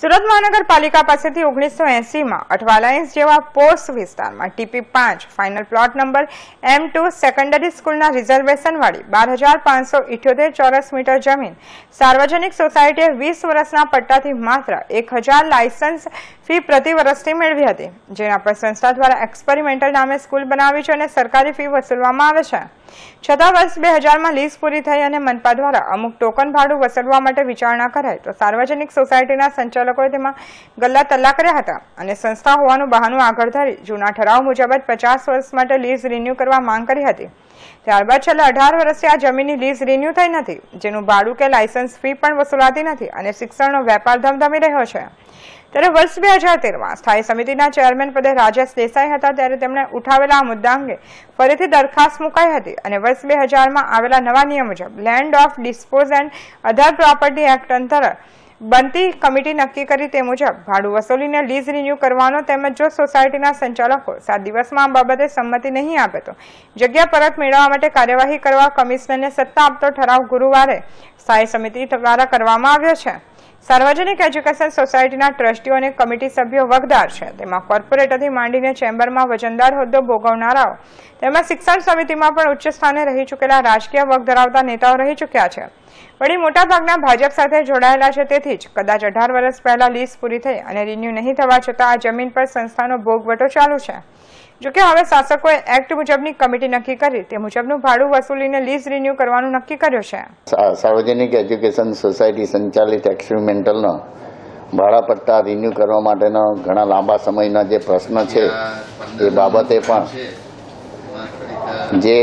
સુરત મહાનગરપાલિકા પાસેથી ઓગણીસો એસીમાં અઠવાલાયન્સ જેવા પોસ્ટ વિસ્તારમાં ટીપી પાંચ final plot number M two secondary સ્કૂલના રિઝર્વેશનવાળી બાર હજાર પાંચસો ઇઠ્યોતેર ચોરસ મીટર જમીન સાર્વજનિક સોસાયટીએ વીસ વર્ષના પટ્ટાથી માત્ર એક હજાર લાયસન્સ ફી પ્રતિ વર્ષથી મેળવી હતી જેના પર સંસ્થા દ્વારા એક્સપેરિમેન્ટલ નામે સ્કૂલ બનાવી છે અને સરકારી ફી વસૂલવામાં આવે છે છતાં વર્ષ બે હજારમાં લીઝ પૂરી થઈ અને મનપા દ્વારા અમુક ટોકન ભાડું વસૂલવા માટે વિચારણા કરાય તો સાર્વજનિક સોસાયટીના સંચાલકો સંચાલકોએ તેમાં ગલ્લા તલ્લા કર્યા હતા અને સંસ્થા હોવાનું બહાનું આગળ ધરી જૂના ઠરાવ મુજબ જ પચાસ વર્ષ માટે લીઝ રિન્યુ કરવા માંગ કરી હતી ત્યારબાદ છેલ્લા અઢાર વર્ષથી આ જમીનની લીઝ રિન્યૂ થઈ નથી જેનું ભાડું કે લાયસન્સ ફી પણ વસૂલાતી નથી અને શિક્ષણનો વેપાર ધમધમી રહ્યો છે ત્યારે વર્ષ બે હજાર તેરમાં સ્થાયી સમિતિના ચેરમેન પદે રાજેશ દેસાઈ હતા ત્યારે તેમણે ઉઠાવેલા આ મુદ્દા અંગે ફરીથી દરખાસ્ત મુકાઈ હતી અને વર્ષ બે હજારમાં આવેલા નવા નિયમ મુજબ land of dispose and other property act અંતર્ગત બનતી કમિટી નક્કી કરી તે મુજબ ભાડું વસૂલીને લીઝ રિન્યૂ કરવાનો તેમજ જો સોસાયટીના સંચાલકો સાત દિવસમાં આ બાબતે સંમતિ નહીં આપે તો જગ્યા પરત મેળવવા માટે કાર્યવાહી કરવા કમિશનરને સત્તા આપતો ઠરાવ ગુરુવારે સ્થાયી સમિતિ દ્વારા કરવામાં આવ્યો છે સાર્વજનિક એજ્યુકેશન સોસાયટીના ટ્રસ્ટીઓ અને કમિટી સભ્યો વગદાર છે તેમાં કોર્પોરેટરથી માંડીને ચેમ્બરમાં વજનદાર હોદ્દો ભોગવનારાઓ તેમાં શિક્ષણ સમિતિમાં પણ ઉચ્ચ સ્થાને રહી ચૂકેલા રાજકીય વગ ધરાવતા નેતાઓ રહી ચૂક્યા છે વળી મોટાભાગના ભાજપ સાથે જોડાયેલા છે તેથી જ કદાચ અઢાર વર્ષ પહેલા લીઝ પૂરી થઈ અને રિન્યુ નહીં થવા છતાં આ જમીન પર સંસ્થાનો ભોગવટો ચાલુ છે જોકે હવે શાસકોએ એક્ટ મુજબની કમિટી નક્કી કરી તે મુજબનું ભાડું વસૂલીને લીઝ રિન્યુ કરવાનું નક્કી કર્યું છે સાર્વજનિક એજ્યુકેશન સોસાયટી સંચાલિત એક્સપેરિમેન્ટલનો ભાડા પટ્ટા રિન્યૂ કરવા માટેનો ઘણા લાંબા સમયના જે પ્રશ્ન છે એ બાબતે પણ જે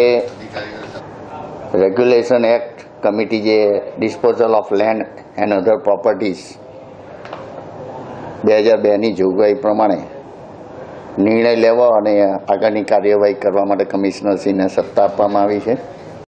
રેગ્યુલેશન એક્ટ કમિટી જે disposal of land and other properties બે હજાર બેની જોગવાઈ પ્રમાણે નિર્ણય લેવા અને આગળની કાર્યવાહી કરવા માટે કમિશનરશ્રીને સત્તા આપવામાં આવી છે